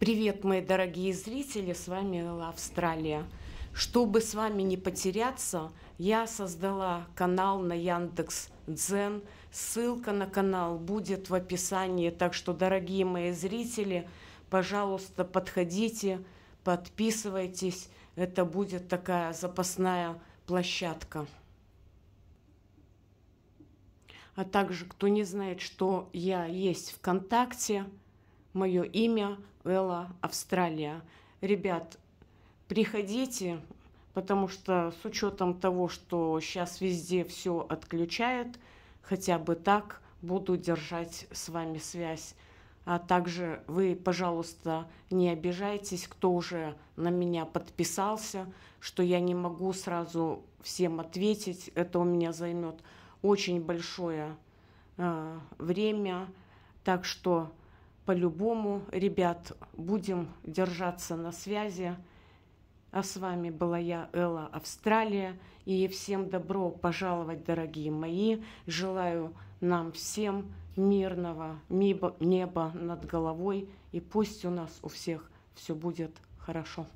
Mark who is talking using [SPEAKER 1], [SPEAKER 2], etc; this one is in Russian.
[SPEAKER 1] Привет, мои дорогие зрители, с вами Австралия. Чтобы с вами не потеряться, я создала канал на Яндекс Дзен. Ссылка на канал будет в описании, так что, дорогие мои зрители, пожалуйста, подходите, подписывайтесь. Это будет такая запасная площадка. А также, кто не знает, что я есть ВКонтакте – Мое имя Элла Австралия. Ребят, приходите, потому что с учетом того, что сейчас везде все отключает, хотя бы так буду держать с вами связь. А также вы, пожалуйста, не обижайтесь, кто уже на меня подписался, что я не могу сразу всем ответить. Это у меня займет очень большое э, время. Так что по-любому, ребят, будем держаться на связи. А с вами была я, Элла Австралия. И всем добро пожаловать, дорогие мои. Желаю нам всем мирного неба над головой. И пусть у нас у всех все будет хорошо.